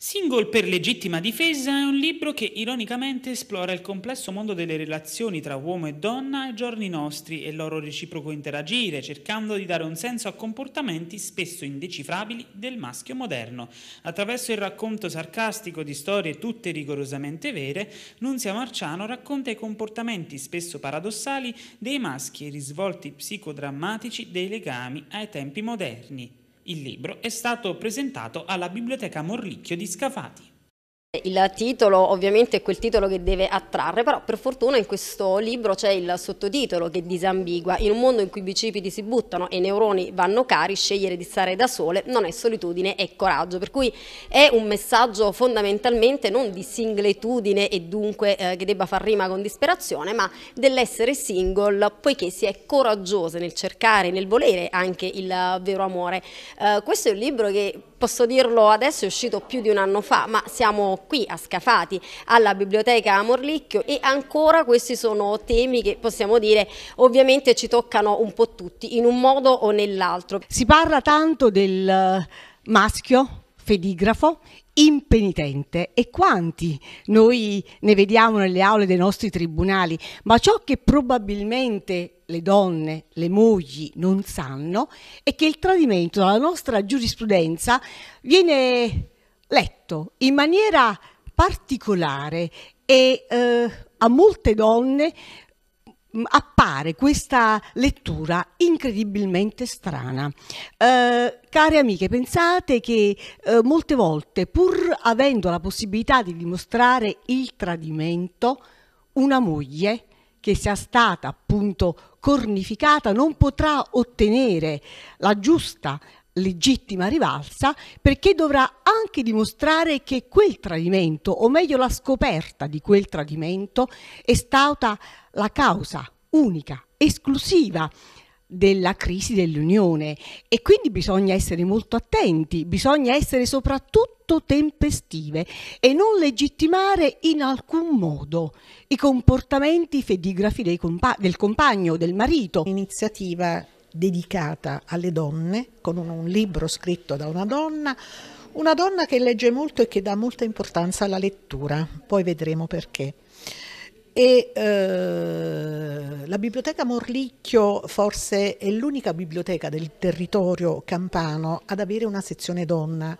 Single per legittima difesa è un libro che ironicamente esplora il complesso mondo delle relazioni tra uomo e donna ai giorni nostri e il loro reciproco interagire, cercando di dare un senso a comportamenti spesso indecifrabili del maschio moderno. Attraverso il racconto sarcastico di storie tutte rigorosamente vere, Nunzia Marciano racconta i comportamenti spesso paradossali dei maschi e i risvolti psicodrammatici dei legami ai tempi moderni. Il libro è stato presentato alla Biblioteca Morlicchio di Scafati. Il titolo ovviamente è quel titolo che deve attrarre, però per fortuna in questo libro c'è il sottotitolo che disambigua. In un mondo in cui i bicipiti si buttano e i neuroni vanno cari, scegliere di stare da sole non è solitudine, è coraggio. Per cui è un messaggio fondamentalmente non di singletudine e dunque eh, che debba far rima con disperazione, ma dell'essere single poiché si è coraggiose nel cercare, nel volere anche il vero amore. Eh, questo è un libro che posso dirlo adesso, è uscito più di un anno fa, ma siamo qui a Scafati, alla biblioteca a Morlicchio e ancora questi sono temi che possiamo dire ovviamente ci toccano un po' tutti, in un modo o nell'altro. Si parla tanto del eh, maschio fedigrafo, impenitente e quanti noi ne vediamo nelle aule dei nostri tribunali, ma ciò che probabilmente le donne, le mogli non sanno è che il tradimento dalla nostra giurisprudenza viene letto in maniera particolare e eh, a molte donne appare questa lettura incredibilmente strana. Eh, care amiche, pensate che eh, molte volte, pur avendo la possibilità di dimostrare il tradimento, una moglie che sia stata appunto cornificata non potrà ottenere la giusta legittima rivalsa perché dovrà anche dimostrare che quel tradimento, o meglio la scoperta di quel tradimento, è stata la causa unica, esclusiva della crisi dell'Unione e quindi bisogna essere molto attenti, bisogna essere soprattutto tempestive e non legittimare in alcun modo i comportamenti fedigrafi compa del compagno, del marito. Iniziativa dedicata alle donne, con un, un libro scritto da una donna, una donna che legge molto e che dà molta importanza alla lettura, poi vedremo perché. E, eh, la biblioteca Morlicchio forse è l'unica biblioteca del territorio campano ad avere una sezione donna